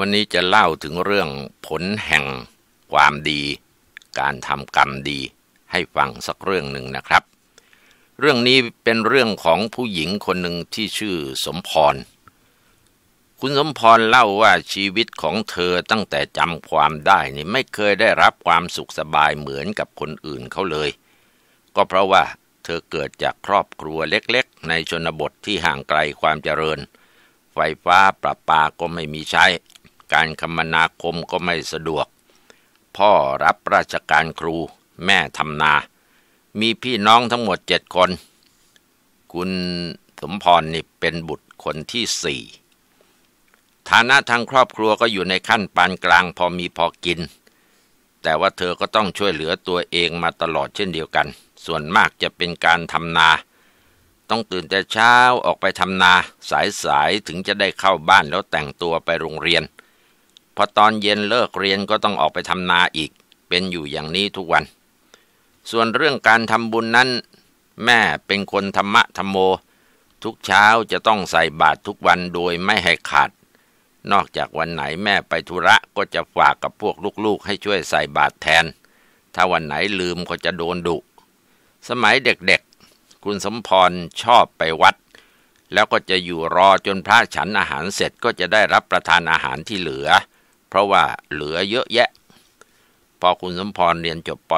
วันนี้จะเล่าถึงเรื่องผลแห่งความดี การทำกรรมดีให้ฟังสักเรื่องหนึ่งนะครับ เรื่องนี้เป็นเรื่องของผู้หญิงคนหนึ่งที่ชื่อสมพร คุณสมพรเล่าว่าชีวิตของเธอตั้งแต่จำความได้นี่ไม่เคยได้รับความสุขสบายเหมือนกับคนอื่นเขาเลย ก็เพราะว่าเธอเกิดจากครอบครัวเล็กๆ ในชนบทที่ห่างไกลความเจริญ ไฟฟ้าประปาก็ไม่มีใช้การคมนาคมก็ไม่สะดวก พ่อรับราชการครูแม่ ทำ นา มีพี่น้องทั้งหมดเจ็ดคน คุณสมพรนี่เป็นบุตร คนที่สี่ฐานะทางครอบครัวก็อยู่ในขั้นปานกลางพอมีพอกิน แต่ว่าเธอก็ต้องช่วยเหลือตัวเองมาตลอดเช่นเดียวกัน ส่วนมากจะเป็นการทำนา ต้องตื่นแต่เช้าออกไปทำนาสายๆถึงจะได้เข้าบ้านแล้วแต่งตัวไปโรงเรียนพอตอนเย็นเลิกเรียนก็ต้องออกไปทำนาอีก เป็นอยู่อย่างนี้ทุกวัน ส่วนเรื่องการทำบุญนั้นแม่เป็นคนธรรมะธรรมโม ทุกเช้าจะต้องใส่บาตรทุกวันโดยไม่ให้ขาด นอกจากวันไหนแม่ไปธุระก็จะฝากกับพวกลูกๆ ให้ช่วยใส่บาตรแทน ถ้าวันไหนลืมก็จะโดนดุ สมัยเด็กๆ คุณสมพรชอบไปวัด แล้วก็จะอยู่รอจนพระฉันอาหารเสร็จก็จะได้รับประทานอาหารที่เหลือเพราะว่าเหลือเยอะแยะ พอคุณสมพรเรียนจบป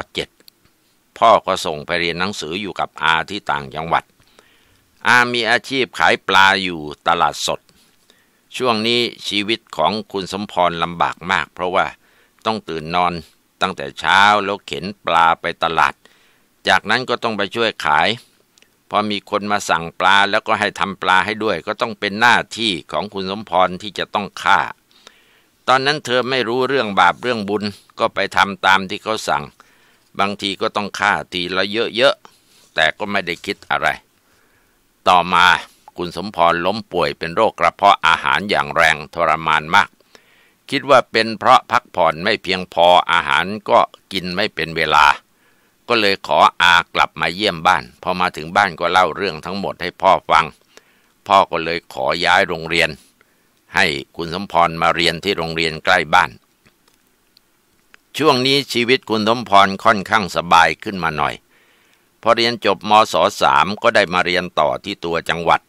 .7 พ่อก็ส่งไปเรียนหนังสืออยู่กับอาที่ต่างจังหวัด อา มีอาชีพขายปลาอยู่ตลาดสด ช่วงนี้ชีวิตของคุณสมพรลำบากมากเพราะว่าต้องตื่นนอนตั้งแต่เช้าแล้วเข็นปลาไปตลาด จากนั้นก็ต้องไปช่วยขาย พอมีคนมาสั่งปลาแล้วก็ให้ทำปลาให้ด้วย ก็ต้องเป็นหน้าที่ของคุณสมพรที่จะต้องฆ่าตอนนั้นเธอไม่รู้เรื่องบาปเรื่องบุญก็ไปทำตามที่เขาสั่ง บางทีก็ต้องฆ่าทีละเยอะๆแต่ก็ไม่ได้คิดอะไร ต่อมาคุณสมพรล้มป่วยเป็นโรคกระเพาะอาหารอย่างแรงทรมานมาก คิดว่าเป็นเพราะพักผ่อนไม่เพียงพออาหารก็กินไม่เป็นเวลา ก็เลยขออากลับมาเยี่ยมบ้าน พอมาถึงบ้านก็เล่าเรื่องทั้งหมดให้พ่อฟัง พ่อก็เลยขอย้ายโรงเรียนให้คุณสมพรมาเรียนที่โรงเรียนใกล้บ้าน ช่วงนี้ชีวิตคุณสมพรค่อนข้างสบายขึ้นมาหน่อย พอเรียนจบมศสามก็ได้มาเรียนต่อที่ตัวจังหวัด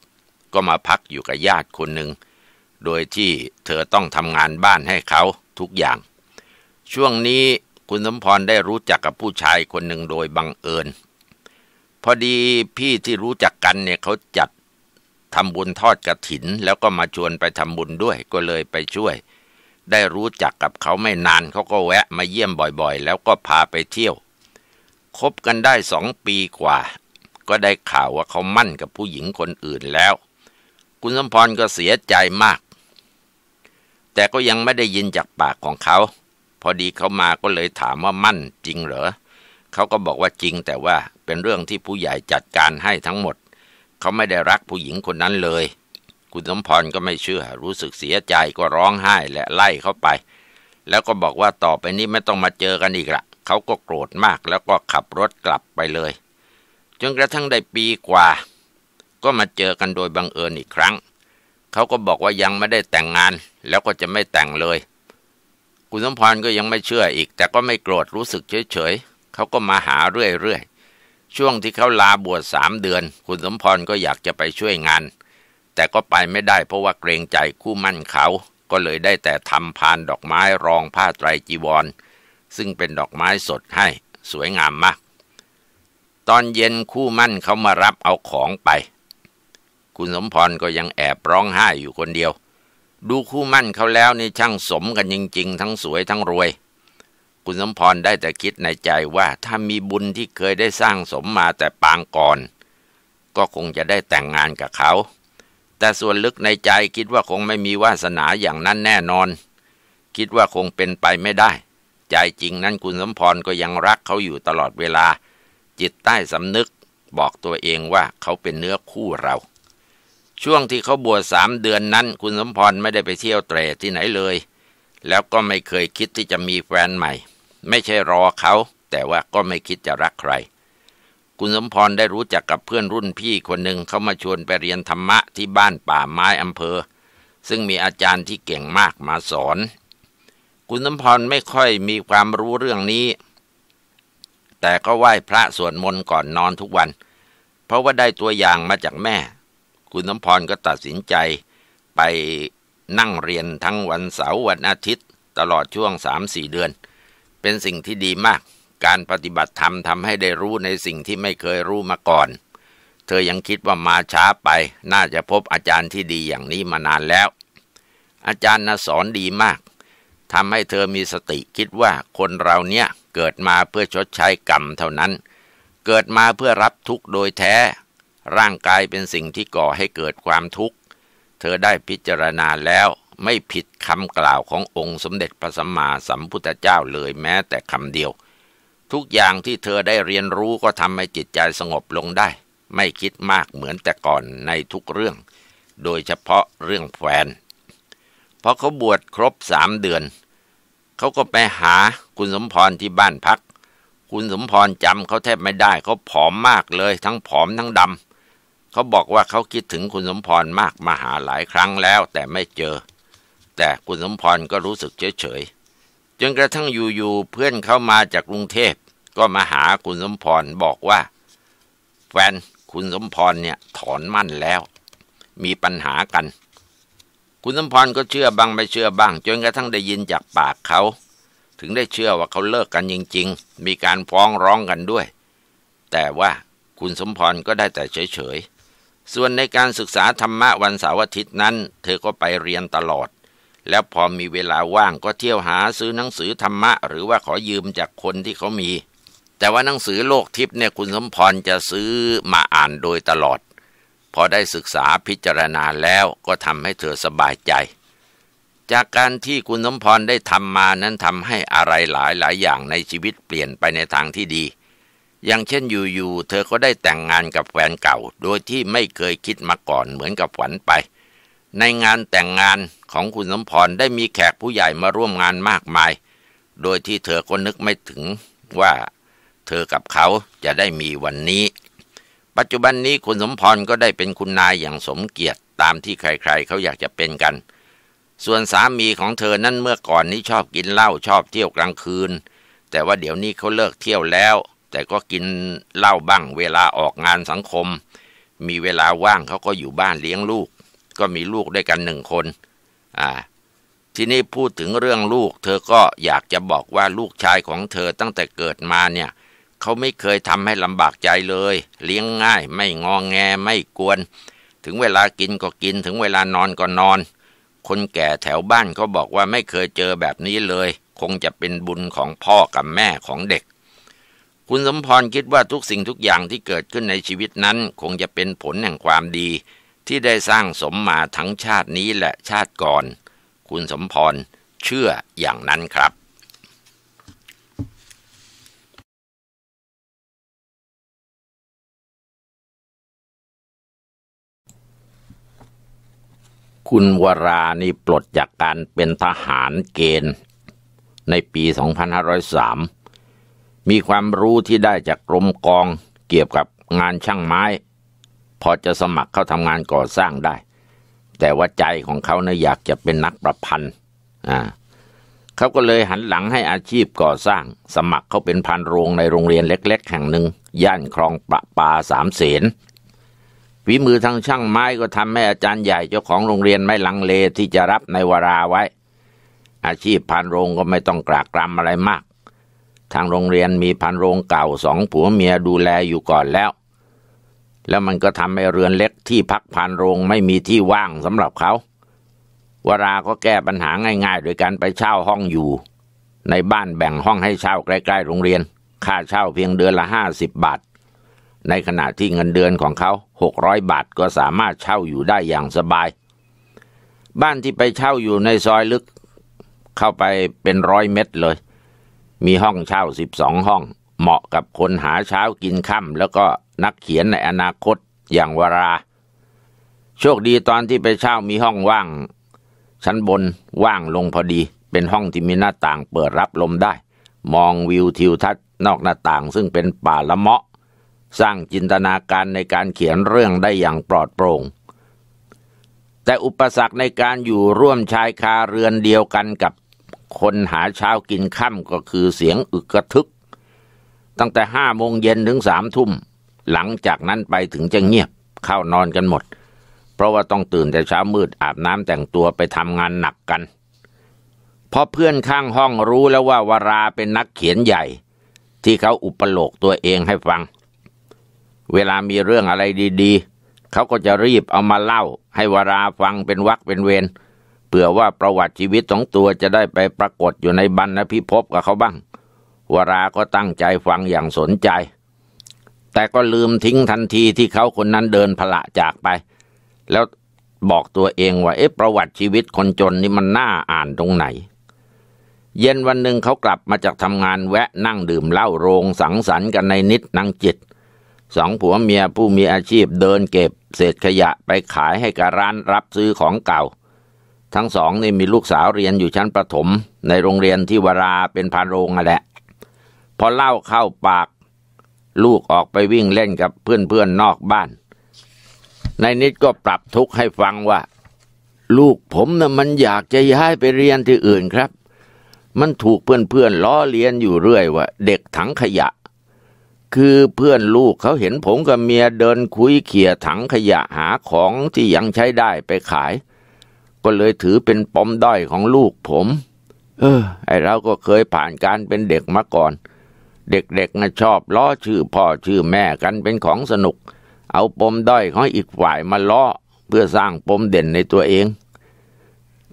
ก็มาพักอยู่กับญาติคนหนึ่งโดยที่เธอต้องทำงานบ้านให้เขาทุกอย่าง ช่วงนี้คุณสมพรได้รู้จักกับผู้ชายคนหนึ่งโดยบังเอิญพอดีพี่ที่รู้จักกันเนี่ยเขาจัดทำบุญทอดกระถินแล้วก็มาชวนไปทำบุญด้วย ก็เลยไปช่วย ได้รู้จักกับเขาไม่นาน เขาก็แวะมาเยี่ยมบ่อยๆ แล้วก็พาไปเที่ยว คบกันได้สองปีกว่า ก็ได้ข่าวว่าเขามั่นกับผู้หญิงคนอื่นแล้ว คุณสมพรก็เสียใจมาก แต่ก็ยังไม่ได้ยินจากปากของเขา พอดีเขามาก็เลยถามว่ามั่นจริงเหรอเขาก็บอกว่าจริงแต่ว่าเป็นเรื่องที่ผู้ใหญ่จัดการให้ทั้งหมดเขาไม่ได้รักผู้หญิงคนนั้นเลย คุณสมพรก็ไม่เชื่อ รู้สึกเสียใจก็ร้องไห้และไล่เขาไป แล้วก็บอกว่าต่อไปนี้ไม่ต้องมาเจอกันอีกละ เขาก็โกรธมากแล้วก็ขับรถกลับไปเลย จนกระทั่งได้ปีกว่า ก็มาเจอกันโดยบังเอิญอีกครั้ง เขาก็บอกว่ายังไม่ได้แต่งงานแล้วก็จะไม่แต่งเลย คุณสมพรก็ยังไม่เชื่ออีก แต่ก็ไม่โกรธ รู้สึกเฉยๆเขาก็มาหาเรื่อยช่วงที่เขาลาบวชสามเดือนคุณสมพรก็อยากจะไปช่วยงาน แต่ก็ไปไม่ได้เพราะว่าเกรงใจคู่มั่นเขาก็เลยได้แต่ทำพานดอกไม้รองผ้าไตรจีวร ซึ่งเป็นดอกไม้สดให้สวยงามมาก ตอนเย็นคู่มั่นเขามารับเอาของไป คุณสมพรก็ยังแอบร้องไห้อยู่คนเดียว ดูคู่มั่นเขาแล้วนี่ช่างสมกันจริงๆ ทั้งสวยทั้งรวยคุณสมพรได้แต่คิดในใจว่าถ้ามีบุญที่เคยได้สร้างสมมาแต่ปางก่อนก็คงจะได้แต่งงานกับเขา แต่ส่วนลึกในใจคิดว่าคงไม่มีวาสนาอย่างนั้นแน่นอน คิดว่าคงเป็นไปไม่ได้ใจจริงนั้นคุณสมพรก็ยังรักเขาอยู่ตลอดเวลา จิตใต้สำนึกบอกตัวเองว่าเขาเป็นเนื้อคู่เรา ช่วงที่เขาบวชสามเดือนนั้น คุณสมพรไม่ได้ไปเที่ยวเตรที่ไหนเลยแล้วก็ไม่เคยคิดที่จะมีแฟนใหม่ ไม่ใช่รอเขา แต่ว่าก็ไม่คิดจะรักใคร คุณสมพรได้รู้จักกับเพื่อนรุ่นพี่คนหนึ่งเขามาชวนไปเรียนธรรมะที่บ้านป่าไม้อำเภอ ซึ่งมีอาจารย์ที่เก่งมากมาสอน คุณสมพรไม่ค่อยมีความรู้เรื่องนี้ แต่ก็ไหว้พระสวดมนต์ก่อนนอนทุกวัน เพราะว่าได้ตัวอย่างมาจากแม่ คุณสมพรก็ตัดสินใจไปนั่งเรียนทั้งวันเสาร์วันอาทิตย์ ตลอดช่วงสามสี่เดือน เป็นสิ่งที่ดีมาก การปฏิบัติธรรมทำให้ได้รู้ในสิ่งที่ไม่เคยรู้มาก่อน เธอยังคิดว่ามาช้าไป น่าจะพบอาจารย์ที่ดีอย่างนี้มานานแล้ว อาจารย์นสอนดีมากทำให้เธอมีสติคิดว่าคนเราเนี่ยเกิดมาเพื่อชดใช้กรรมเท่านั้น เกิดมาเพื่อรับทุกข์โดยแท้ ร่างกายเป็นสิ่งที่ก่อให้เกิดความทุกข์เธอได้พิจารณาแล้วไม่ผิดคำกล่าวขององค์สมเด็จพระสัมมาสัมพุทธเจ้าเลยแม้แต่คำเดียว ทุกอย่างที่เธอได้เรียนรู้ก็ทำให้จิตใจสงบลงได้ ไม่คิดมากเหมือนแต่ก่อนในทุกเรื่อง โดยเฉพาะเรื่องแฟนพอเขาบวชครบสามเดือน เขาก็ไปหาคุณสมพรที่บ้านพัก คุณสมพรจำเขาแทบไม่ได้เขาผอมมากเลยทั้งผอมทั้งดำเขาบอกว่าเขาคิดถึงคุณสมพรมากมาหาหลายครั้งแล้วแต่ไม่เจอ แต่คุณสมพรก็รู้สึกเฉยเฉยจนกระทั่งอยู่ๆเพื่อนเขามาจากกรุงเทพก็มาหาคุณสมพรบอกว่าแฟนคุณสมพรเนี่ยถอนมั่นแล้ว มีปัญหากัน คุณสมพรก็เชื่อบ้างไม่เชื่อบ้าง จนกระทั่งได้ยินจากปากเขา ถึงได้เชื่อว่าเขาเลิกกันจริง ๆ มีการฟ้องร้องกันด้วย แต่ว่าคุณสมพรก็ได้แต่เฉยๆส่วนในการศึกษาธรรมะวันเสาร์อาทิตย์นั้น เธอก็ไปเรียนตลอด แล้วพอมีเวลาว่างก็เที่ยวหาซื้อหนังสือธรรมะหรือว่าขอยืมจากคนที่เขามี แต่ว่าหนังสือโลกทิพย์เนี่ยคุณสมพรจะซื้อมาอ่านโดยตลอด พอได้ศึกษาพิจารณาแล้วก็ทำให้เธอสบายใจ จากการที่คุณสมพรได้ทำมานั้นทำให้อะไรหลายหลายอย่างในชีวิตเปลี่ยนไปในทางที่ดีอย่างเช่นอยู่ๆเธอก็ได้แต่งงานกับแฟนเก่า โดยที่ไม่เคยคิดมาก่อนเหมือนกับฝันไป ในงานแต่งงานของคุณสมพรได้มีแขกผู้ใหญ่มาร่วมงานมากมาย โดยที่เธอก็นึกไม่ถึงว่าเธอกับเขาจะได้มีวันนี้ ปัจจุบันนี้คุณสมพรก็ได้เป็นคุณนายอย่างสมเกียรติตามที่ใครๆเขาอยากจะเป็นกัน ส่วนสามีของเธอนั้นเมื่อก่อนนี้ชอบกินเหล้าชอบเที่ยวกลางคืน แต่ว่าเดี๋ยวนี้เขาเลิกเที่ยวแล้วแต่ก็กินเหล้าบ้างเวลาออกงานสังคม มีเวลาว่างเขาก็อยู่บ้านเลี้ยงลูก ก็มีลูกด้วยกันหนึ่งคนอ่าทีนี้พูดถึงเรื่องลูก เธอก็อยากจะบอกว่าลูกชายของเธอตั้งแต่เกิดมาเนี่ยเขาไม่เคยทำให้ลำบากใจเลย เลี้ยงง่ายไม่งองแงไม่กวนถึงเวลากินก็กินถึงเวลานอนก็นอน คนแก่แถวบ้านก็บอกว่าไม่เคยเจอแบบนี้เลย คงจะเป็นบุญของพ่อกับแม่ของเด็กคุณสมพรคิดว่าทุกสิ่งทุกอย่างที่เกิดขึ้นในชีวิตนั้นคงจะเป็นผลแห่งความดีที่ได้สร้างสมมาทั้งชาตินี้และชาติก่อน คุณสมพรเชื่ออย่างนั้นครับ คุณวรา นี่ปลดจากการเป็นทหารเกณฑ์ ในปี 2503มีความรู้ที่ได้จากกรมกองเกี่ยวกับงานช่างไม้ พอจะสมัครเข้าทำงานก่อสร้างได้ แต่ว่าใจของเขาเนะ่ยอยากจะเป็นนักประพันธ์อ่าเขาก็เลยหันหลังให้อาชีพก่อสร้าง สมัครเขาเป็นพันโรงในโรงเรียนเล็กๆแห่งหนึ่งย่านคลองประปาสามเสนฝีมือทางช่างไม้ก็ทำให้อาจารย์ใหญ่เจ้าของโรงเรียนไม่ลังเลที่จะรับในวาราไว้ อาชีพพันโรงก็ไม่ต้องกรากรำอะไรมากทางโรงเรียนมีพันโรงเก่าสองผัวเมียดูแลอยู่ก่อนแล้ว แล้วมันก็ทำให้เรือนเล็กที่พักพันโรงไม่มีที่ว่างสำหรับเขาวราก็แก้ปัญหาง่าย ๆ โดยการไปเช่าห้องอยู่ในบ้านแบ่งห้องให้เช่าใกล้ ๆ โรงเรียนค่าเช่าเพียงเดือนละห้าสิบบาทในขณะที่เงินเดือนของเขาหกร้อยบาทก็สามารถเช่าอยู่ได้อย่างสบาย บ้านที่ไปเช่าอยู่ในซอยลึกเข้าไปเป็นร้อยเมตรเลยมีห้องเช่าสิบสองห้อง เหมาะกับคนหาเช้ากินค่ำแล้วก็นักเขียนในอนาคตอย่างวรา โชคดีตอนที่ไปเช่ามีห้องว่าง ชั้นบนว่างลงพอดีเป็นห้องที่มีหน้าต่างเปิดรับลมได้ มองวิวทิวทัศน์นอกหน้าต่าง ซึ่งเป็นป่าละเมาะ สร้างจินตนาการในการเขียนเรื่องได้อย่างปลอดโปร่งแต่อุปสรรคในการอยู่ร่วมชายคาเรือนเดียวกันกับคนหาเช้ากินค่ำก็คือเสียงอึกกระทึก ตั้งแต่ห้าโมงเย็นถึงสามทุ่ม หลังจากนั้นไปถึงจะเงียบ เข้านอนกันหมด เพราะว่าต้องตื่นแต่เช้ามืดอาบน้ำแต่งตัวไปทำงานหนักกันพอเพื่อนข้างห้องรู้แล้วว่าวาราเป็นนักเขียนใหญ่ ที่เขาอุปโลกตัวเองให้ฟัง เวลามีเรื่องอะไรดี ๆ เขาก็จะรีบเอามาเล่าให้วาราฟังเป็นวักเป็นเวรเผื่อว่าประวัติชีวิตของตัวจะได้ไปปรากฏอยู่ในบรรณพิภพกับเขาบ้าง วรา ก็ตั้งใจฟังอย่างสนใจ แต่ก็ลืมทิ้งทันทีที่เขาคนนั้นเดินพละจากไป แล้วบอกตัวเองว่า เอ๊ะ ประวัติชีวิตคนจนนี่มันน่าอ่านตรงไหน เย็นวันหนึ่งเขากลับมาจากทำงานแวะนั่งดื่มเหล้าโรงสังสรรค์กันในนิดนางจิต สองผัวเมียผู้มีอาชีพเดินเก็บเศษขยะไปขายให้กับร้านรับซื้อของเก่าทั้งสองนี่มีลูกสาวเรียนอยู่ชั้นประถมในโรงเรียนที่วราเป็นพานโรงอ่ะแหละ พอเล่าเข้าปากลูกออกไปวิ่งเล่นกับเพื่อนเพื่อนนอกบ้าน ในนิดก็ปรับทุกข์ให้ฟังว่า ลูกผมนะ่ะมันอยากจะย้ายไปเรียนที่อื่นครับ มันถูกเพื่อนเพื่อนล้อเลียนอยู่เรื่อยว่าเด็กถังขยะ คือเพื่อนลูกเขาเห็นผมกับเมียเดินคุยเขี่ยถังขยะหาของที่ยังใช้ได้ไปขายก็เลยถือเป็นปมด้อยของลูกผม เออ ไอเราก็เคยผ่านการเป็นเด็กมาก่อน เด็กๆนะชอบล้อ ชื่อพ่อชื่อแม่กันเป็นของสนุก เอาปมด้อยของอีกฝ่ายมาล้อเพื่อสร้างปมเด่นในตัวเอง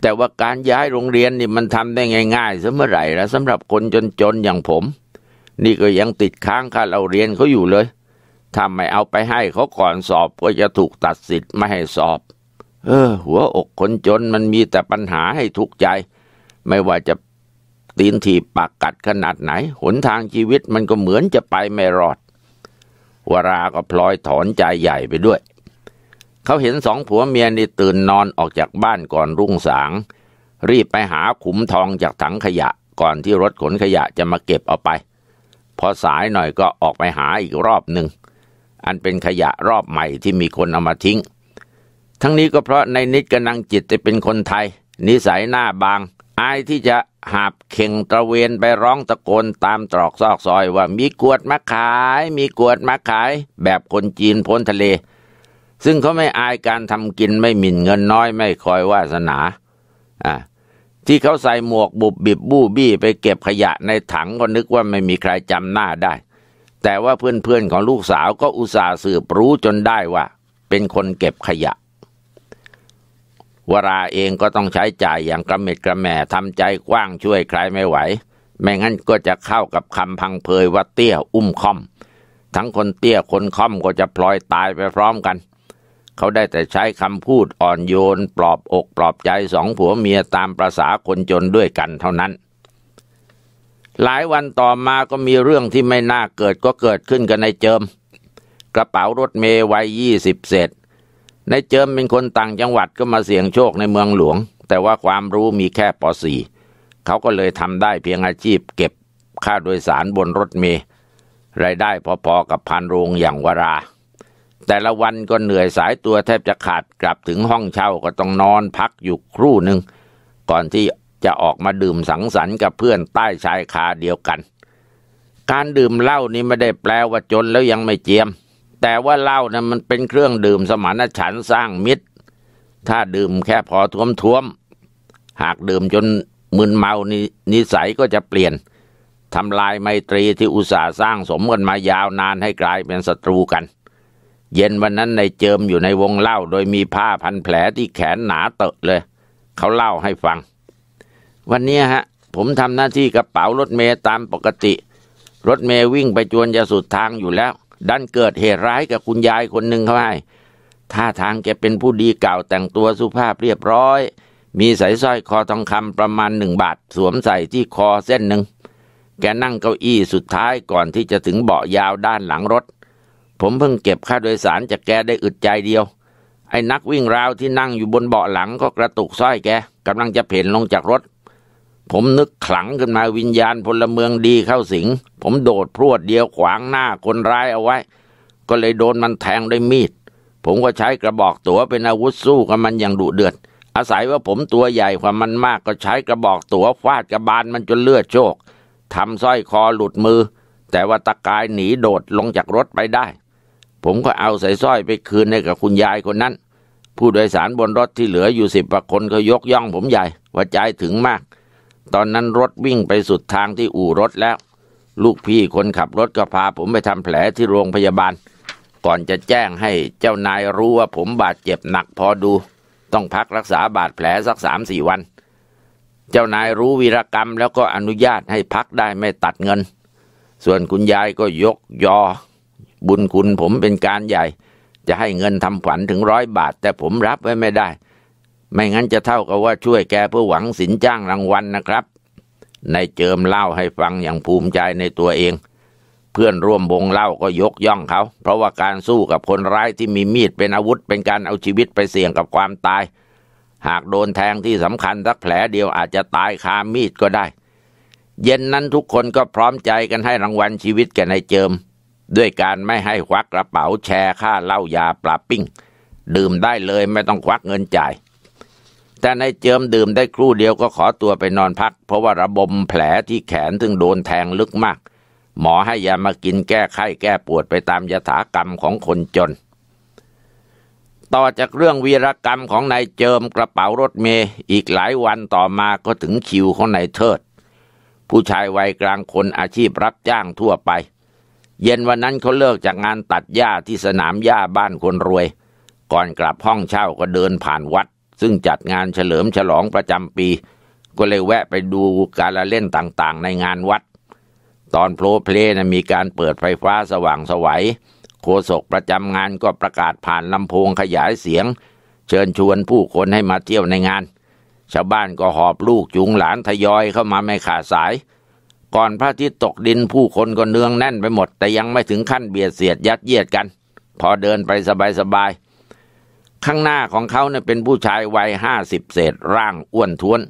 แต่ว่าการย้ายโรงเรียนนี่มันทำได้ง่ายๆ ซะเมื่อไหร่ละสำหรับคนจนๆ อย่างผม นี่ก็ยังติดค้างค่าเราเรียนเขาอยู่เลยถ้าไม่เอาไปให้เขาก่อนสอบก็จะถูกตัดสิทธิ์ไม่ให้สอบเออหัวอกคนจนมันมีแต่ปัญหาให้ทุกข์ใจ ไม่ว่าจะตีนถีบปากกัดขนาดไหนหนทางชีวิตมันก็เหมือนจะไปไม่รอดวราก็พลอยถอนใจใหญ่ไปด้วย เขาเห็นสองผัวเมียนี่ตื่นนอนออกจากบ้านก่อนรุ่งสาง รีบไปหาขุมทองจากถังขยะก่อนที่รถขนขยะจะมาเก็บเอาไป พอสายหน่อยก็ออกไปหาอีกรอบหนึ่งอันเป็นขยะรอบใหม่ที่มีคนเอามาทิ้งทั้งนี้ก็เพราะในนิดกับนางจิตจะเป็นคนไทย นิสัยหน้าบาง อายที่จะหาบเข่งตะเวนไปร้องตะโกนตามตรอกซอกซอยว่ามีกวดมาขาย มีกวดมาขายแบบคนจีนพ้นทะเล ซึ่งเขาไม่อายการทำกินไม่หมิ่นเงินน้อยไม่คอยวาสนาอ่าที่เขาใส่หมวกบุบบิบบู้บี้ไปเก็บขยะในถังก็นึกว่าไม่มีใครจำหน้าได้ แต่ว่าเพื่อนๆของลูกสาวก็อุตส่าห์สืบรู้จนได้ว่าเป็นคนเก็บขยะวราเองก็ต้องใช้จ่ายอย่าง กระเม็ดกระแม่ทำใจกว้างช่วยใครไม่ไหว ไม่งั้นก็จะเข้ากับคำพังเพยว่าเตี้ยอุ้มคอม ทั้งคนเตี้ยคนคอมก็จะพลอยตายไปพร้อมกัน เขาได้แต่ใช้คำพูดอ่อนโยนปลอบอก ปลอบใจสองผัวเมียตามประษาคนจนด้วยกันเท่านั้น หลายวันต่อมาก็มีเรื่องที่ไม่น่าเกิดก็เกิดขึ้นกันในเจิมกระเป๋ารถเมย์วัยยี่สิบเศษในเจิมเป็นคนต่างจังหวัดก็มาเสี่ยงโชคในเมืองหลวง แต่ว่าความรู้มีแค่ป .4 เขาก็เลยทำได้เพียงอาชีพเก็บค่าโดยสารบนรถเมล์รายได้พอ ๆ กับพันโรงอย่างวรา แต่ละวันก็เหนื่อยสายตัวแทบจะขาดกลับถึงห้องเช่าก็ต้องนอนพักอยู่ครู่หนึ่งก่อนที่จะออกมาดื่มสังสรรค์กับเพื่อนใต้ชายคาเดียวกัน การดื่มเหล้านี้ไม่ได้แปลว่าจนแล้วยังไม่เจียมแต่ว่าเหล้านะมันเป็นเครื่องดื่มสมานฉันสร้างมิตร ถ้าดื่มแค่พอท้วมท้วม หากดื่มจนมึนเมานนิสัยก็จะเปลี่ยนทำลายไมตรีที่อุตสาห์สร้างสมกันมายาวนานให้กลายเป็นศัตรูกัน เย็นวันนั้นในเจิมอยู่ในวงเล่า โดยมีผ้าพันแผลที่แขนหนาเตอะเลยเขาเล่าให้ฟัง วันนี้ฮะ ผมทำหน้าที่กระเป๋ารถเมย์ตามปกติ รถเมย์วิ่งไปจวนจะสุดทางอยู่แล้วดันเกิดเหตุร้ายกับคุณยายคนหนึ่งเข้าไปท่าทางแกเป็นผู้ดีเก่าแต่งตัวสุภาพเรียบร้อย มีสายสร้อยคอทองคำประมาณหนึ่งบาทสวมใส่ที่คอเส้นหนึ่ง แกนั่งเก้าอี้สุดท้ายก่อนที่จะถึงเบาะยาวด้านหลังรถ ผมเพิ่งเก็บค่าโดยสารจากแกได้อึดใจเดียว ไอ้นักวิ่งราวที่นั่งอยู่บนเบาะหลังก็กระตุกสร้อยแกกำลังจะเพ่นลงจากรถผมนึกขลังขึ้นมาวิญญาณพลเมืองดีเข้าสิง ผมโดดพรวดเดียวขวางหน้าคนร้ายเอาไว้ ก็เลยโดนมันแทงด้วยมีด ผมก็ใช้กระบอกตัวเป็นอาวุธสู้กับมันอย่างดุเดือด อาศัยว่าผมตัวใหญ่กว่ามันมากก็ใช้กระบอกตัวฟาดกระบาลมันจนเลือดโชกทำสร้อยคอหลุดมือ แต่ว่าตะกายหนีโดดลงจากรถไปได้ ผมก็เอาสายสร้อยไปคืนให้กับคุณยายคนนั้น ผู้โดยสารบนรถที่เหลืออยู่สิบกว่าคนก็ยกย่อง ผมใหญ่ ว่าใจถึงมากตอนนั้นรถวิ่งไปสุดทางที่อู่รถแล้ว ลูกพี่คนขับรถก็พาผมไปทำแผลที่โรงพยาบาล ก่อนจะแจ้งให้เจ้านายรู้ว่าผมบาดเจ็บหนักพอดู ต้องพักรักษาบาดแผลสักสามสี่วัน เจ้านายรู้วีรกรรมแล้วก็อนุญาตให้พักได้ไม่ตัดเงิน ส่วนคุณยายก็ยกยอ บุญคุณผมเป็นการใหญ่ จะให้เงินทำขวัญถึงร้อยบาทแต่ผมรับไว้ไม่ได้ไม่งั้นจะเท่ากับว่าช่วยแกเพื่อหวังสินจ้างรางวัลนนะครับนายเจิมเล่าให้ฟังอย่างภูมิใจในตัวเอง เพื่อนร่วมวงเล่าก็ยกย่องเขา เพราะว่าการสู้กับคนร้ายที่มีมีดเป็นอาวุธเป็นการเอาชีวิตไปเสี่ยงกับความตาย หากโดนแทงที่สำคัญสักแผลเดียวอาจจะตายคามีดก็ได้ เย็นนั้นทุกคนก็พร้อมใจกันให้รางวัลชีวิตแก่นายเจิม ด้วยการไม่ให้ควักกระเป๋าแชร์ค่าเหล้ายาปลาปิ้ง ดื่มได้เลยไม่ต้องควักเงินจ่ายแต่นายเจิมดื่มได้ครู่เดียวก็ขอตัวไปนอนพัก เพราะว่าระบมแผลที่แขนถึงโดนแทงลึกมาก หมอให้ยามากินแก้ไข้แก้ปวดไปตามยถากรรมของคนจน ต่อจากเรื่องวีรกรรมของนายเจิมกระเป๋ารถเมย์อีกหลายวันต่อมาก็ถึงคิวของนายเทิด ผู้ชายวัยกลางคนอาชีพรับจ้างทั่วไป เย็นวันนั้นเขาเลิกจากงานตัดหญ้าที่สนามหญ้าบ้านคนรวย ก่อนกลับห้องเช่าก็เดินผ่านวัดซึ่งจัดงานเฉลิมฉลองประจำปีก็เลยแวะไปดูการละเล่นต่างๆ ในงานวัด ตอนโปรเพลนะมีการเปิดไฟฟ้าสว่างสวยัยโฆษกประจำงานก็ประกาศผ่านลำโพงขยายเสียง เชิญชวนผู้คนให้มาเที่ยวในงาน ชาวบ้านก็หอบลูกจุงหลานทยอยเข้ามาไม่ขาดสาย ก่อนพระอาทิตย์ตกดินผู้คนก็เนืองแน่นไปหมด แต่ยังไม่ถึงขั้นเบียดเสียดยัดเยียดกันพอเดินไปสบายๆข้างหน้าของเขาเนี่ยเป็นผู้ชายวัยห้าสิบเศษร่างอ้วนท้วน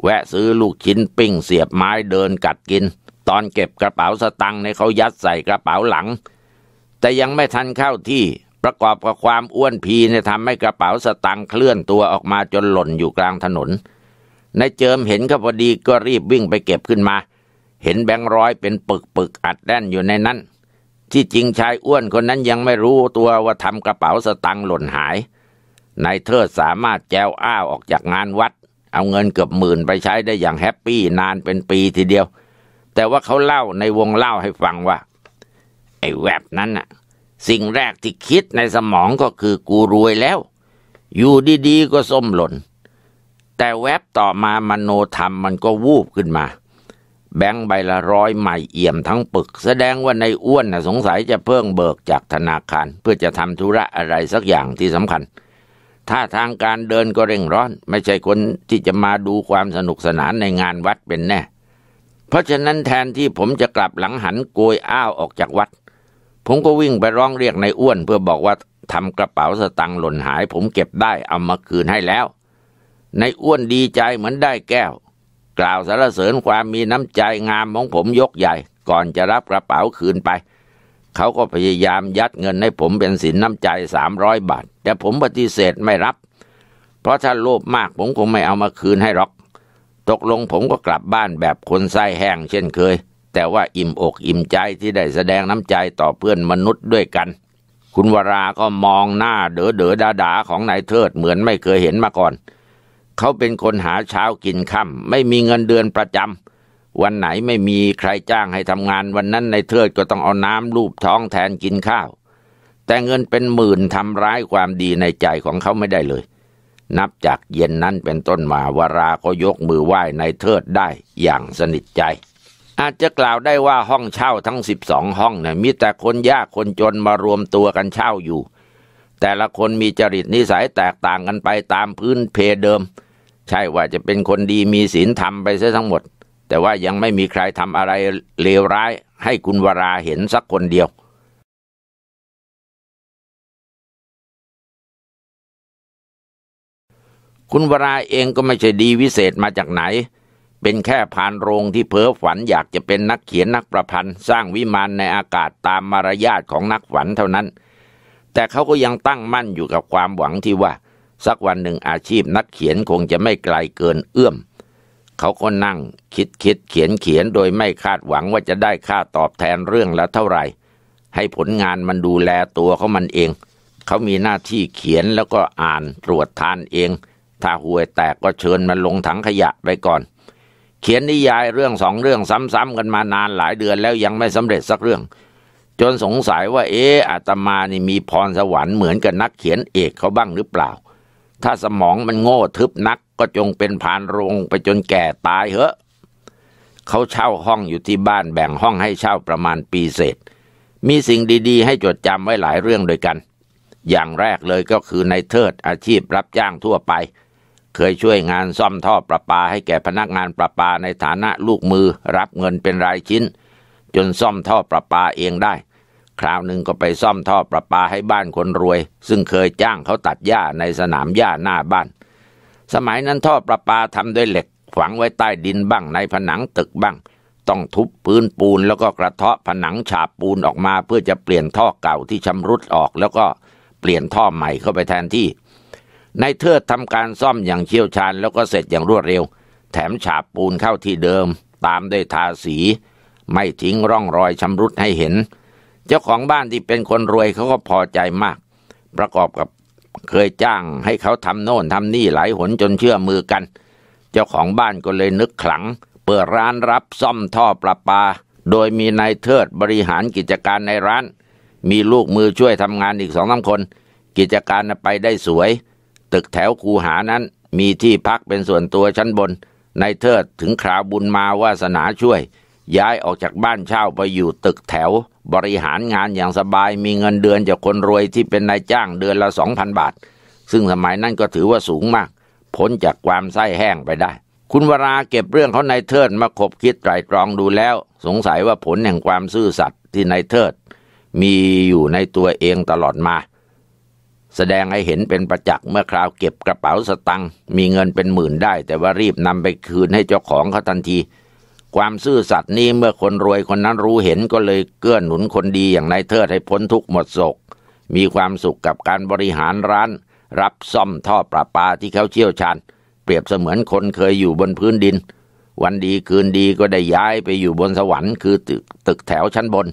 แวะซื้อลูกชิ้นปิ้งเสียบไม้เดินกัดกิน ตอนเก็บกระเป๋าสตังค์ในเขายัดใส่กระเป๋าหลัง แต่ยังไม่ทันเข้าที่ประกอบกับความอ้วนพีเนี่ยทำให้กระเป๋าสตังค์เคลื่อนตัวออกมาจนหล่นอยู่กลางถนนนายเจิมเห็นก็พอดีก็รีบวิ่งไปเก็บขึ้นมา เห็นแบงค์ร้อยเป็นปึกปึกอัดแน่นอยู่ในนั้น ที่จริงชายอ้วนคนนั้นยังไม่รู้ตัวว่าทำกระเป๋าสตังค์หล่นหายนายเทิดสามารถแจวอ้าวออกจากงานวัด เอาเงินเกือบหมื่นไปใช้ได้อย่างแฮปปี้นานเป็นปีทีเดียว แต่ว่าเขาเล่าในวงเล่าให้ฟังว่า ไอ้แวบนั้นน่ะ สิ่งแรกที่คิดในสมองก็คือกูรวยแล้ว อยู่ดี ๆ ก็ส้มหล่นแต่แวบต่อมามโนธรรมมันก็วูบขึ้นมา แบงใบละร้อยใหม่เอี่ยมทั้งปึก แสดงว่าในอ้วนนะสงสัยจะเพิ่งเบิกจากธนาคาร เพื่อจะทำธุระอะไรสักอย่างที่สำคัญท่าทางการเดินก็เร่งร้อน ไม่ใช่คนที่จะมาดูความสนุกสนานในงานวัดเป็นแน่ เพราะฉะนั้นแทนที่ผมจะกลับหลังหันโกยอ้าวออกจากวัด ผมก็วิ่งไปร้องเรียกในอ้วนเพื่อบอกว่าทำกระเป๋าสตังค์หล่นหาย ผมเก็บได้เอามาคืนให้แล้ว ในอ้วนดีใจเหมือนได้แก้ว กล่าวสรรเสริญความมีน้ำใจงามของผมยกใหญ่ ก่อนจะรับกระเป๋าคืนไปเขาก็พยายามยัดเงินให้ผมเป็นสินน้ำใจสามร้อยบาท แต่ผมปฏิเสธไม่รับ เพราะถ้าโลภมากผมคงไม่เอามาคืนให้หรอก ตกลงผมก็กลับบ้านแบบคนไส้แห้ง เช่นเคย แต่ว่าอิ่มอกอิ่มใจที่ได้แสดงน้ำใจต่อเพื่อนมนุษย์ด้วยกัน คุณวรา ก็มองหน้าเด๋อเด๋อดาดาของนายเทิดเหมือนไม่เคยเห็นมาก่อน เขาเป็นคนหาเช้ากินค่ำไม่มีเงินเดือนประจำวันไหนไม่มีใครจ้างให้ทำงานวันนั้นในเทิดก็ต้องเอาน้ำลูบท้องแทนกินข้าว แต่เงินเป็นหมื่นทำร้ายความดีในใจของเขาไม่ได้เลย นับจากเย็นนั้นเป็นต้นมาวาราก็ยกมือไหว้ในเทิดได้อย่างสนิทใจ อาจจะกล่าวได้ว่าห้องเช่าทั้งสิบสองห้องนะ่ยมีแต่คนยากคนจนมารวมตัวกันเช่าอยู่ แต่ละคนมีจริตนิสัยแตกต่างกันไปตามพื้นเพเดิม ใช่ว่าจะเป็นคนดีมีศีลธรรมไปซะทั้งหมดแต่ว่ายังไม่มีใครทำอะไรเลวร้ายให้คุณวราเห็นสักคนเดียว คุณวราเองก็ไม่ใช่ดีวิเศษมาจากไหน เป็นแค่พานโรงที่เพ้อฝันอยากจะเป็นนักเขียนนักประพันธ์สร้างวิมานในอากาศตามมารยาทของนักฝันเท่านั้น แต่เขาก็ยังตั้งมั่นอยู่กับความหวังที่ว่าสักวันหนึ่งอาชีพนักเขียนคงจะไม่ไกลเกินเอื้อมเขาก็นั่งคิดคิดเขียนเขียนโดยไม่คาดหวังว่าจะได้ค่าตอบแทนเรื่องละเท่าไหร่ ให้ผลงานมันดูแลตัวเขามันเอง เขามีหน้าที่เขียนแล้วก็อ่านตรวจทานเอง ถ้าห่วยแตกก็เชิญมันลงถังขยะไปก่อน เขียนนิยายเรื่องสองเรื่องซ้ำๆกันมานานหลายเดือนแล้วยังไม่สำเร็จสักเรื่อง จนสงสัยว่าเอออาตมานี่มีพรสวรรค์เหมือนกับนักเขียนเอกเขาบ้างหรือเปล่า ถ้าสมองมันโง่ทึบนักก็จงเป็นผานโรง ไปจนแก่ตายเหอะเขาเช่าห้องอยู่ที่บ้านแบ่งห้องให้เช่าประมาณปีเศษ มีสิ่งดีๆให้จดจำไว้หลายเรื่องโดยกัน อย่างแรกเลยก็คือในเทิดอาชีพรับจ้างทั่วไป เคยช่วยงานซ่อมท่อประปาให้แก่พนักงานประปา ในฐานะลูกมือรับเงินเป็นรายชิ้น จนซ่อมท่อประปาเองได้ คราวหนึ่งก็ไปซ่อมท่อประปาให้บ้านคนรวย ซึ่งเคยจ้างเขาตัดหญ้าในสนามหญ้าหน้าบ้านสมัยนั้นท่อประปาทำด้วยเหล็กฝังไว้ใต้ดินบ้างในผนังตึกบ้าง ต้องทุบพื้นปูนแล้วก็กระเทาะผนังฉาบปูนออกมา เพื่อจะเปลี่ยนท่อเก่าที่ชำรุดออกแล้วก็เปลี่ยนท่อใหม่เข้าไปแทนที่ในเทิดทำการซ่อมอย่างเชี่ยวชาญแล้วก็เสร็จอย่างรวดเร็ว แถมฉาบปูนเข้าที่เดิม ตามด้วยทาสี ไม่ทิ้งร่องรอยชำรุดให้เห็น เจ้าของบ้านที่เป็นคนรวยเขาก็พอใจมากประกอบกับเคยจ้างให้เขาทำโน่นทำนี่หลายหนจนเชื่อมือกัน เจ้าของบ้านก็เลยนึกขลัง เปิดร้านรับซ่อมท่อประปา โดยมีนายเทิดบริหารกิจการในร้าน มีลูกมือช่วยทำงานอีกสองสาคน กิจการไปได้สวย ตึกแถวคูหานั้นมีที่พักเป็นส่วนตัวชั้นบน นายเทิดถึงคราวบุญมาวาสนาช่วย ย้ายออกจากบ้านเช่าไปอยู่ตึกแถวบริหารงานอย่างสบายมีเงินเดือนจากคนรวยที่เป็นนายจ้างเดือนละสองพันบาท ซึ่งสมัยนั้นก็ถือว่าสูงมาก พ้นจากความไส้แห้งไปได้ คุณวราเก็บเรื่องเขานายเทิดมาคบคิดไตรตรองดูแล้ว สงสัยว่าผลแห่งความซื่อสัตย์ที่นายเทิดมีอยู่ในตัวเองตลอดมา แสดงให้เห็นเป็นประจักษ์เมื่อคราวเก็บกระเป๋าสตังค์มีเงินเป็นหมื่นได้ แต่ว่ารีบนำไปคืนให้เจ้าของเขาทันทีความซื่อสัตย์นี้ เมื่อคนรวยคนนั้นรู้เห็นก็เลยเกื้อหนุนคนดีอย่างนายเทิดให้พ้นทุกข์หมดโศกมีความสุขกับการบริหารร้าน รับซ่อมท่อประปาที่เขาเชี่ยวชาญ เปรียบเสมือนคนเคยอยู่บนพื้นดิน วันดีคืนดีก็ได้ย้ายไปอยู่บนสวรรค์คือตึกตึกแถวชั้นบน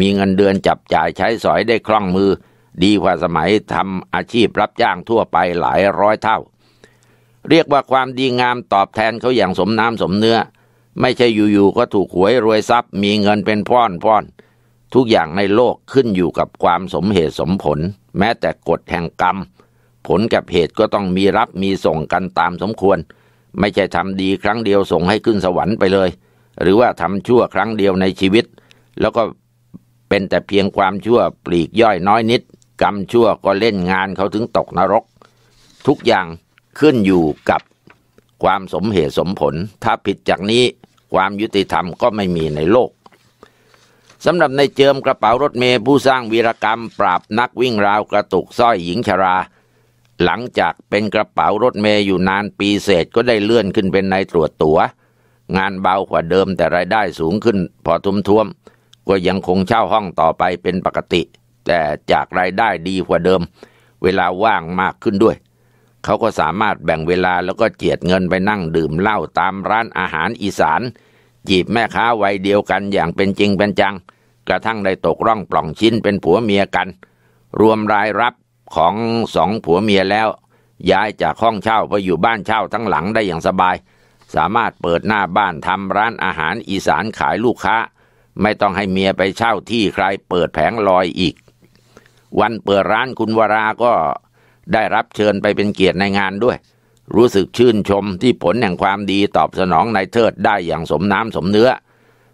มีเงินเดือนจับจ่ายใช้สอยได้คล่องมือ ดีกว่าสมัยทำอาชีพรับจ้างทั่วไปหลายร้อยเท่า เรียกว่าความดีงามตอบแทนเขาอย่างสมน้ำสมเนื้อไม่ใช่อยู่ ๆ ก็ถูกหวยรวยทรัพย์ มีเงินเป็นพ่อนพ่อนทุกอย่างในโลกขึ้นอยู่กับความสมเหตุสมผล แม้แต่กฎแห่งกรรมผลกับเหตุก็ต้องมีรับมีส่งกันตามสมควร ไม่ใช่ทำดีครั้งเดียวส่งให้ขึ้นสวรรค์ไปเลย หรือว่าทำชั่วครั้งเดียวในชีวิต แล้วก็เป็นแต่เพียงความชั่วปลีกย่อยน้อยนิด กรรมชั่วก็เล่นงานเขาถึงตกนรก ทุกอย่างขึ้นอยู่กับความสมเหตุสมผล ถ้าผิดจากนี้ความยุติธรรมก็ไม่มีในโลกสำหรับในเจิมกระเป๋ารถเมย์ผู้สร้างวีรกรรมปราบนักวิ่งราวกระตุกสร้อยหญิงชรา หลังจากเป็นกระเป๋ารถเมย์อยู่นานปีเศษก็ได้เลื่อนขึ้นเป็นนายตรวจตัวงานเบากว่าเดิมแต่รายได้สูงขึ้น พอทุมท่วมก็ยังคงเช่าห้องต่อไปเป็นปกติ แต่จากรายได้ดีกว่าเดิม เวลาว่างมากขึ้นด้วยเขาก็สามารถแบ่งเวลาแล้วก็เจียดเงินไปนั่งดื่มเหล้าตามร้านอาหารอีสาน จีบแม่ค้าวัยเดียวกันอย่างเป็นจริงเป็นจัง กระทั่งได้ตกร่องปล่องชิ้นเป็นผัวเมียกัน รวมรายรับของสองผัวเมียแล้ว ย้ายจากห้องเช่าไปอยู่บ้านเช่าทั้งหลังได้อย่างสบาย สามารถเปิดหน้าบ้านทำร้านอาหารอีสานขายลูกค้า ไม่ต้องให้เมียไปเช่าที่ใคร เปิดแผงลอยอีก วันเปิดร้านคุณวราก็ได้รับเชิญไปเป็นเกียรติในงานด้วย รู้สึกชื่นชมที่ผลแห่งความดีตอบสนองนายเทิดได้อย่างสมน้ำสมเนื้อ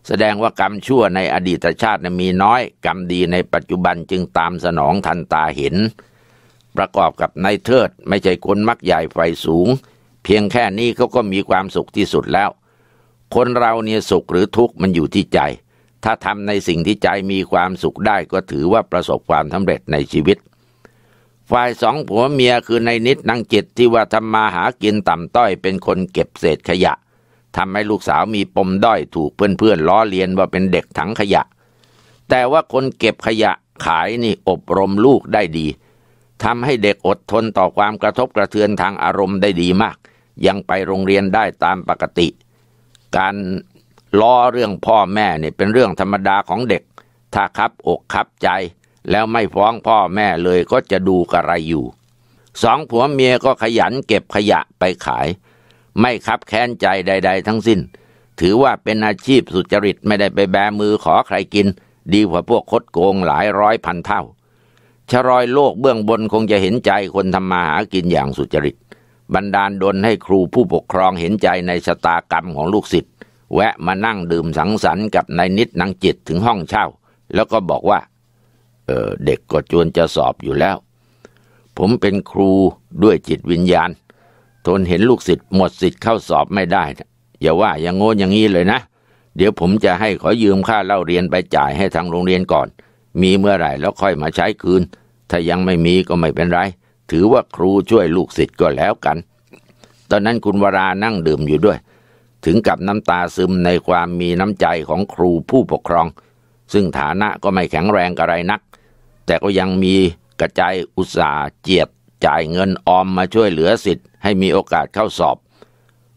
แสดงว่ากรรมชั่วในอดีตชาติมีน้อย กรรมดีในปัจจุบันจึงตามสนองทันตาเห็น ประกอบกับนายเทิดไม่ใช่คนมักใหญ่ไฟสูง เพียงแค่นี้เขาก็มีความสุขที่สุดแล้ว คนเราเนี่ยสุขหรือทุกข์มันอยู่ที่ใจ ถ้าทำในสิ่งที่ใจมีความสุขได้ก็ถือว่าประสบความสำเร็จในชีวิตฝ่ายสองผัวเมียคือในนิดนางจิตที่ว่าทำมาหากินต่ำต้อยเป็นคนเก็บเศษขยะทำให้ลูกสาวมีปมด้อยถูกเพื่อนๆล้อเลียนว่าเป็นเด็กถังขยะ แต่ว่าคนเก็บขยะขายนี่อบรมลูกได้ดีทำให้เด็กอดทนต่อความกระทบกระเทือนทางอารมณ์ได้ดีมาก ยังไปโรงเรียนได้ตามปกติ การล้อเรื่องพ่อแม่เนี่ยเป็นเรื่องธรรมดาของเด็ก ถ้าครับอกครับใจแล้วไม่ฟ้องพ่อแม่เลยก็จะดูกระไรอยู่ สองผัวเมียก็ขยันเก็บขยะไปขาย ไม่คับแค้นใจใด ๆ ทั้งสิ้น ถือว่าเป็นอาชีพสุจริตไม่ได้ไปแบมือขอใครกิน ดีกว่าพวกคดโกงหลายร้อยพันเท่า ชรอยโลกเบื้องบนคงจะเห็นใจคนทำมาหากินอย่างสุจริตบันดาลดลให้ครูผู้ปกครองเห็นใจในชะตากรรมของลูกศิษย์ แวะมานั่งดื่มสังสรรค์กับนายนิดนางจิตถึงห้องเช่า แล้วก็บอกว่าเเด็กก็จวนจะสอบอยู่แล้ว ผมเป็นครูด้วยจิตวิญญาณทนเห็นลูกศิษย์หมดสิทธิ์เข้าสอบไม่ได้อย่าว่าอย่างโง่อย่างนี้เลยนะ เดี๋ยวผมจะให้ขอยืมค่าเล่าเรียนไปจ่ายให้ทางโรงเรียนก่อน มีเมื่อไหร่แล้วค่อยมาใช้คืน ถ้ายังไม่มีก็ไม่เป็นไร ถือว่าครูช่วยลูกศิษย์ก็แล้วกัน ตอนนั้นคุณวรานั่งดื่มอยู่ด้วย ถึงกับน้ำตาซึมในความมีน้ำใจของครูผู้ปกครอง ซึ่งฐานะก็ไม่แข็งแรงอะไรนักแต่ก็ยังมีกระจายอุตสาห์เจียด จ่ายเงินออมมาช่วยเหลือสิทธิ์ให้มีโอกาสเข้าสอบ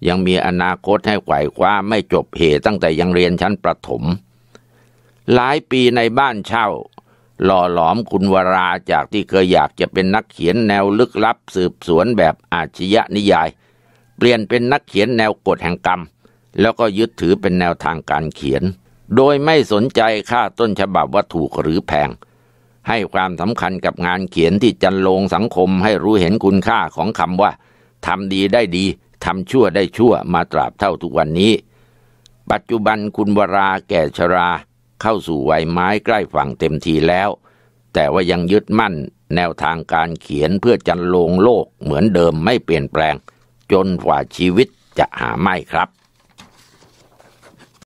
ยังมีอนาคตให้ไขว่คว้าไม่จบเหตั้งแต่ยังเรียนชั้นประถม หลายปีในบ้านเช่าหล่อหลอมคุณวราจากที่เคยอยากจะเป็นนักเขียนแนวลึกลับ สืบสวนแบบอาชญานิยาย เปลี่ยนเป็นนักเขียนแนวกฎแห่งกรรม แล้วก็ยึดถือเป็นแนวทางการเขียน โดยไม่สนใจค่าต้นฉบับว่าถูกหรือแพงให้ความสำคัญกับงานเขียนที่จันลงสังคมให้รู้เห็นคุณค่าของคำว่าทำดีได้ดีทำชั่วได้ชั่วมาตราบเท่าทุกวันนี้ ปัจจุบันคุณวราแก่ชราเข้าสู่วัยไม้ใกล้ฝั่งเต็มทีแล้ว แต่ว่ายังยึดมั่นแนวทางการเขียนเพื่อจันลงโลกเหมือนเดิมไม่เปลี่ยนแปลง จนกว่าชีวิตจะหาไม่ครับ